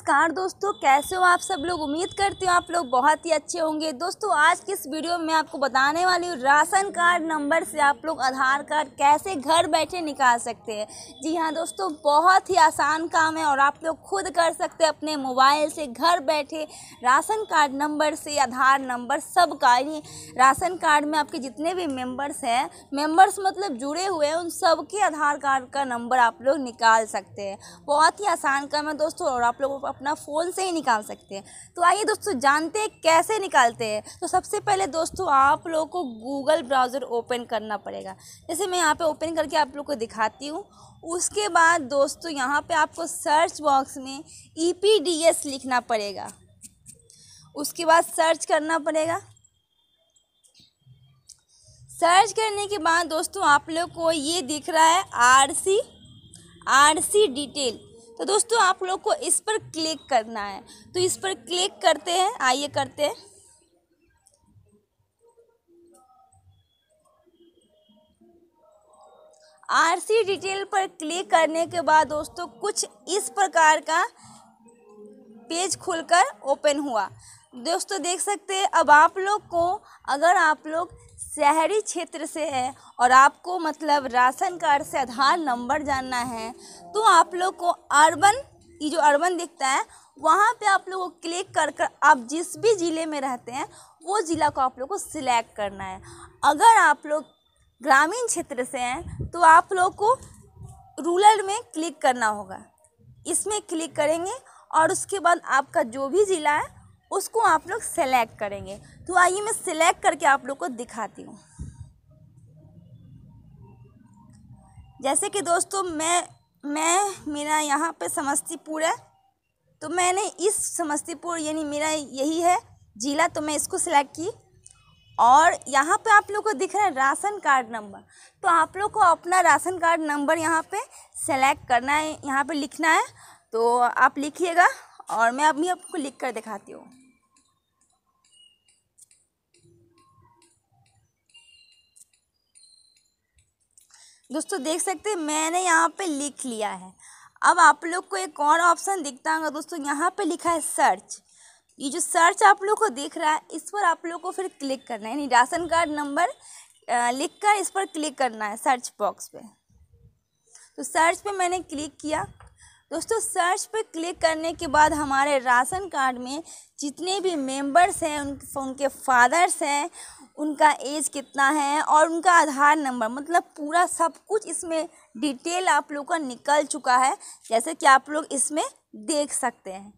नमस्कार दोस्तों कैसे हो आप सब लोग उम्मीद करती हूँ आप लोग बहुत ही अच्छे होंगे दोस्तों आज की इस वीडियो में आपको बताने वाली हूँ राशन कार्ड नंबर से आप लोग आधार कार्ड कैसे घर बैठे निकाल सकते हैं जी हाँ दोस्तों बहुत ही आसान काम है और आप लोग खुद कर सकते हैं अपने मोबाइल से घर बैठे राशन कार्ड नंबर से आधार नंबर सब का ही राशन कार्ड में आपके जितने भी मेम्बर्स हैं मेम्बर्स मतलब जुड़े हुए हैं उन सबके आधार कार्ड का नंबर आप लोग निकाल सकते हैं बहुत ही आसान काम है दोस्तों और आप लोगों को अपना फ़ोन से ही निकाल सकते हैं तो आइए दोस्तों जानते हैं कैसे निकालते हैं तो सबसे पहले दोस्तों आप लोगों को गूगल ब्राउज़र ओपन करना पड़ेगा जैसे मैं यहाँ पे ओपन करके आप लोग को दिखाती हूँ उसके बाद दोस्तों यहाँ पर आपको सर्च बॉक्स में ई e लिखना पड़ेगा उसके बाद सर्च करना पड़ेगा सर्च करने के बाद दोस्तों आप लोग को ये दिख रहा है आरसी आरसी डिटेल तो दोस्तों आप लोग को इस पर क्लिक करना है तो इस पर क्लिक करते हैं आइए करते हैं आरसी डिटेल पर क्लिक करने के बाद दोस्तों कुछ इस प्रकार का पेज खुलकर ओपन हुआ दोस्तों देख सकते हैं अब आप लोग को अगर आप लोग शहरी क्षेत्र से है और आपको मतलब राशन कार्ड से आधार नंबर जानना है तो आप लोग को अर्बन ये जो अर्बन दिखता है वहाँ पे आप लोग को क्लिक कर कर आप जिस भी ज़िले में रहते हैं वो ज़िला को आप लोग को सिलेक्ट करना है अगर आप लोग ग्रामीण क्षेत्र से हैं तो आप लोग को रूरल में क्लिक करना होगा इसमें क्लिक करेंगे और उसके बाद आपका जो भी ज़िला है उसको आप लोग सेलेक्ट करेंगे तो आइए मैं सिलेक्ट करके आप लोग को दिखाती हूँ जैसे कि दोस्तों मैं मैं मेरा यहाँ पे समस्तीपुर है तो मैंने इस समस्तीपुर यानी मेरा यही है ज़िला तो मैं इसको सिलेक्ट की और यहाँ पे आप लोग को दिख रहा है राशन कार्ड नंबर तो आप लोग को अपना राशन कार्ड नंबर यहाँ पे सेलेक्ट करना है यहाँ पे लिखना है तो आप लिखिएगा और मैं अभी आपको लिख कर दिखाती हूँ दोस्तों देख सकते हैं मैंने यहाँ पे लिख लिया है अब आप लोग को एक और ऑप्शन दिखता होगा दोस्तों यहाँ पे लिखा है सर्च ये जो सर्च आप लोग को दिख रहा है इस पर आप लोग को फिर क्लिक करना है यानी राशन कार्ड नंबर लिख कर इस पर क्लिक करना है सर्च बॉक्स पे तो सर्च पे मैंने क्लिक किया दोस्तों सर्च पर क्लिक करने के बाद हमारे राशन कार्ड में जितने भी मेंबर्स हैं उन, उनके फादर्स हैं उनका एज कितना है और उनका आधार नंबर मतलब पूरा सब कुछ इसमें डिटेल आप लोग का निकल चुका है जैसे कि आप लोग इसमें देख सकते हैं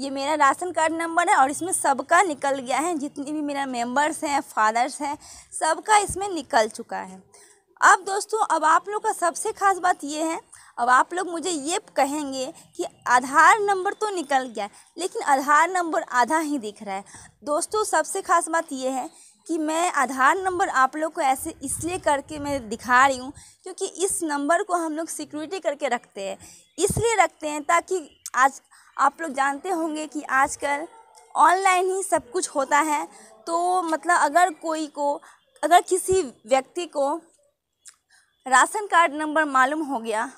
ये मेरा राशन कार्ड नंबर है और इसमें सबका निकल गया है जितने भी मेरा मेंबर्स हैं फादर्स हैं सबका इसमें निकल चुका है अब दोस्तों अब आप लोग का सबसे खास बात ये है अब आप लोग मुझे ये कहेंगे कि आधार नंबर तो निकल गया लेकिन आधार नंबर आधा ही दिख रहा है दोस्तों सबसे ख़ास बात ये है कि मैं आधार नंबर आप लोग को ऐसे इसलिए करके मैं दिखा रही हूँ क्योंकि इस नंबर को हम लोग सिक्योरिटी करके रखते हैं इसलिए रखते हैं ताकि आज आप लोग जानते होंगे कि आजकल ऑनलाइन ही सब कुछ होता है तो मतलब अगर कोई को अगर किसी व्यक्ति को राशन कार्ड नंबर मालूम हो गया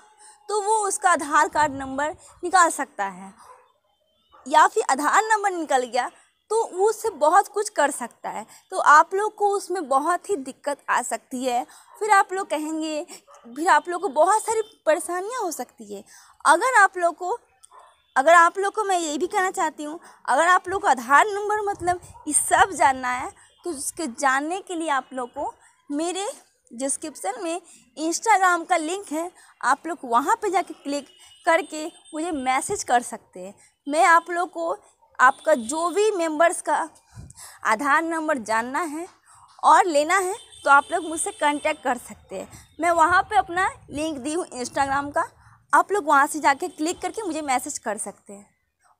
तो वो उसका आधार कार्ड नंबर निकाल सकता है या फिर आधार नंबर निकल गया तो वो उससे बहुत कुछ कर सकता है तो आप लोग को उसमें बहुत ही दिक्कत आ सकती है फिर आप लोग कहेंगे फिर आप लोग को बहुत सारी परेशानियाँ हो सकती है अगर आप लोग को अगर आप लोग को मैं ये भी कहना चाहती हूँ अगर आप लोग को आधार नंबर मतलब ये सब जानना है तो उसके जानने के लिए आप लोग को मेरे डिस्क्रिप्सन में इंस्टाग्राम का लिंक है आप लोग वहाँ पे जाके क्लिक करके मुझे मैसेज कर सकते हैं मैं आप लोग को आपका जो भी मेंबर्स का आधार नंबर जानना है और लेना है तो आप लोग मुझसे कांटेक्ट कर सकते हैं मैं वहाँ पे अपना लिंक दी हूँ इंस्टाग्राम का आप लोग वहाँ से जाके क्लिक करके मुझे मैसेज कर सकते हैं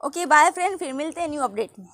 ओके बाय फ्रेंड फिर मिलते हैं न्यू अपडेट में